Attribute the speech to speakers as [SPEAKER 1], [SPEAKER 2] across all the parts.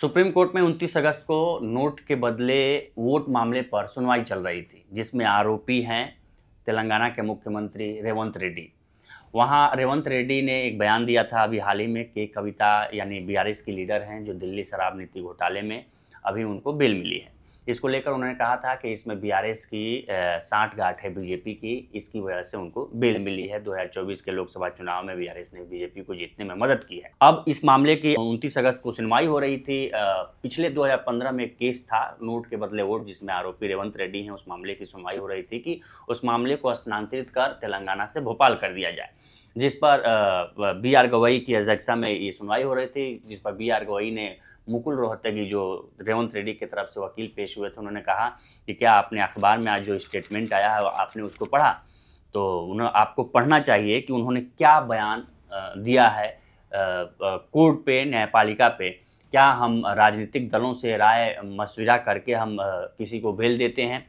[SPEAKER 1] supreme court में 29 अगस्त को note के बदले वोट मामले पर सुनवाई चल रही थी जिसमें आरोपी हैं तेलंगाना के मुख्यमंत्री रेवंत रेड्डी वहाँ रेवंत रेड्डी ने एक बयान दिया था अभी हाल ही में कि कविता यानी बीआरएस की लीडर हैं जो दिल्ली शराब नीति घोटाले में अभी उनको बेल मिली है इसको लेकर उन्होंने कहा था कि इसमें बीआरएस की साठ गांठ है बीजेपी की इसकी वजह से उनको बेल मिली है 2024 के लोकसभा चुनाव में बीआरएस ने बीजेपी को जीतने में मदद की है अब इस मामले की उनतीस अगस्त को सुनवाई हो रही थी पिछले 2015 में एक केस था नोट के बदले वोट जिसमें आरोपी रेवंत रेड्डी है उस मामले की सुनवाई हो रही थी कि उस मामले को स्थानांतरित कर तेलंगाना से भोपाल कर दिया जाए जिस पर बी आर गवई की अध्यक्षता में ये सुनवाई हो रही थी जिस पर बी आर गवई ने मुकुल रोहतगी जो रेवंत रेड्डी की तरफ से वकील पेश हुए थे उन्होंने कहा कि क्या आपने अखबार में आज जो स्टेटमेंट आया है आपने उसको पढ़ा तो उन्हें आपको पढ़ना चाहिए कि उन्होंने क्या बयान दिया है कोर्ट पे न्यायपालिका पे क्या हम राजनीतिक दलों से राय मशविरा करके हम किसी को भेल देते हैं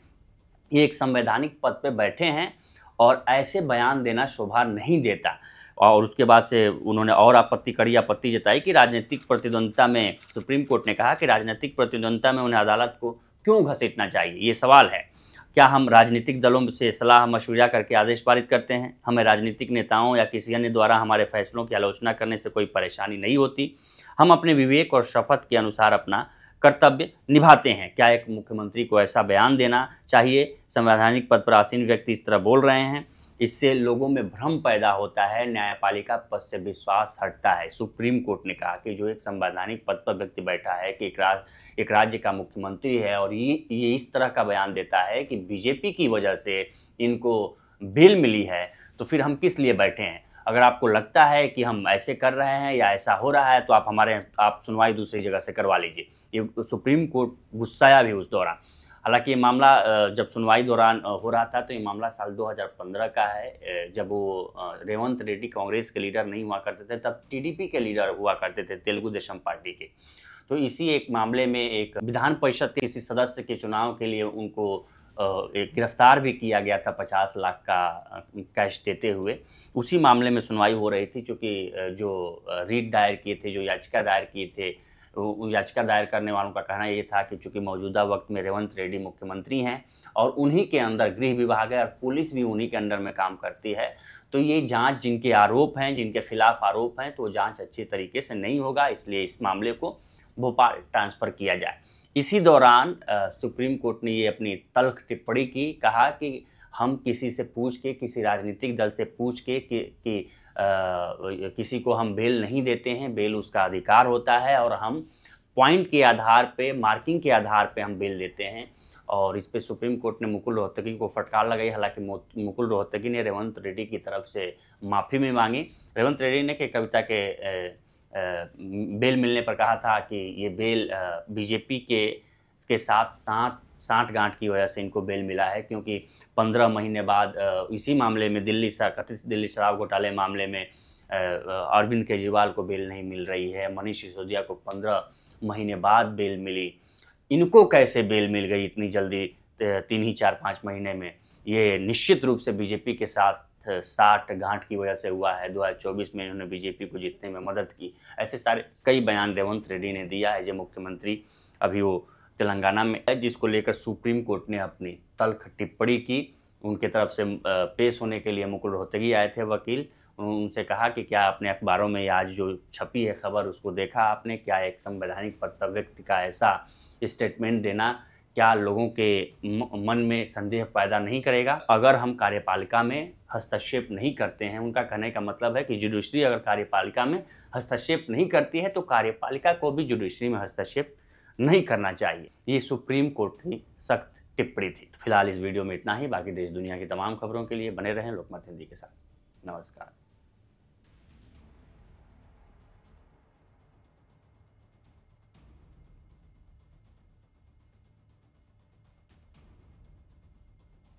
[SPEAKER 1] ये एक संवैधानिक पद पे बैठे हैं और ऐसे बयान देना शोभा नहीं देता और उसके बाद से उन्होंने और आपत्ति कड़ी आपत्ति जताई कि राजनीतिक प्रतिद्वंदता में सुप्रीम कोर्ट ने कहा कि राजनीतिक प्रतिद्वंदता में उन्हें अदालत को क्यों घसीटना चाहिए ये सवाल है क्या हम राजनीतिक दलों से सलाह मशवरा करके आदेश पारित करते हैं हमें राजनीतिक नेताओं या किसी अन्य द्वारा हमारे फैसलों की आलोचना करने से कोई परेशानी नहीं होती हम अपने विवेक और शपथ के अनुसार अपना कर्तव्य निभाते हैं क्या एक मुख्यमंत्री को ऐसा बयान देना चाहिए संवैधानिक पद पर आसीन व्यक्ति इस तरह बोल रहे हैं इससे लोगों में भ्रम पैदा होता है न्यायपालिका पद से विश्वास हटता है सुप्रीम कोर्ट ने कहा कि जो एक संवैधानिक पद पर व्यक्ति बैठा है कि एक राज एक राज्य का मुख्यमंत्री है और ये ये इस तरह का बयान देता है कि बीजेपी की वजह से इनको बेल मिली है तो फिर हम किस लिए बैठे हैं अगर आपको लगता है कि हम ऐसे कर रहे हैं या ऐसा हो रहा है तो आप हमारे आप सुनवाई दूसरी जगह से करवा लीजिए ये सुप्रीम कोर्ट गुस्साया भी उस दौरान हालांकि ये मामला जब सुनवाई दौरान हो रहा था तो ये मामला साल 2015 का है जब वो रेवंत रेड्डी कांग्रेस के लीडर नहीं हुआ करते थे तब टीडीपी के लीडर हुआ करते थे तेलुगु देशम पार्टी के तो इसी एक मामले में एक विधान परिषद के किसी सदस्य के चुनाव के लिए उनको एक गिरफ्तार भी किया गया था पचास लाख का कैश देते हुए उसी मामले में सुनवाई हो रही थी चूँकि जो रीट दायर किए थे जो याचिका दायर किए थे तो याचिका दायर करने वालों का कहना ये था कि चूंकि मौजूदा वक्त में रेवंत रेड्डी मुख्यमंत्री हैं और उन्हीं के अंदर गृह विभाग है और पुलिस भी उन्हीं के अंडर में काम करती है तो ये जांच जिनके आरोप हैं जिनके खिलाफ आरोप हैं तो जांच अच्छे तरीके से नहीं होगा इसलिए इस मामले को भोपाल ट्रांसफ़र किया जाए इसी दौरान सुप्रीम कोर्ट ने ये अपनी तल्ख टिप्पणी की कहा कि हम किसी से पूछ के किसी राजनीतिक दल से पूछ के कि, कि आ, किसी को हम बेल नहीं देते हैं बेल उसका अधिकार होता है और हम पॉइंट के आधार पे मार्किंग के आधार पे हम बेल देते हैं और इस पे सुप्रीम कोर्ट ने मुकुल रोहतगी को फटकार लगाई हालांकि मुकुल रोहतगी ने रेवंत रेड्डी की तरफ से माफ़ी भी मांगी रेवंत रेड्डी ने कि कविता के ए, ए, बेल मिलने पर कहा था कि ये बेल बीजेपी के के साथ साथ साठ गांठ की वजह से इनको बेल मिला है क्योंकि पंद्रह महीने बाद इसी मामले में दिल्ली कथित दिल्ली शराब घोटाले मामले में अरविंद केजरीवाल को बेल नहीं मिल रही है मनीष सिसोदिया को पंद्रह महीने बाद बेल मिली इनको कैसे बेल मिल गई इतनी जल्दी तीन ही चार पाँच महीने में ये निश्चित रूप से बीजेपी के साथ साठ गांठ की वजह से हुआ है चौबीस में इन्होंने बीजेपी को जीतने में मदद की ऐसे सारे कई बयान रेवंत रेड्डी ने दिया है जो मुख्यमंत्री अभी वो तेलंगाना में है जिसको लेकर सुप्रीम कोर्ट ने अपनी तल्ख टिप्पणी की उनके तरफ से पेश होने के लिए मुकुल रोहतगी आए थे वकील उनसे कहा कि क्या आपने अखबारों में आज जो छपी है खबर उसको देखा आपने क्या एक संवैधानिक पत्र व्यक्ति का ऐसा स्टेटमेंट देना क्या लोगों के मन में संदेह पैदा नहीं करेगा अगर हम कार्यपालिका में हस्तक्षेप नहीं करते हैं उनका कहने का मतलब है कि जुडिशरी अगर कार्यपालिका में हस्तक्षेप नहीं करती है तो कार्यपालिका को भी जुडिशरी में हस्तक्षेप नहीं करना चाहिए ये सुप्रीम कोर्ट की सख्त टिप्पणी थी तो फिलहाल इस वीडियो में इतना ही बाकी देश दुनिया की तमाम खबरों के लिए बने रहें लोकमत हिंदी के साथ नमस्कार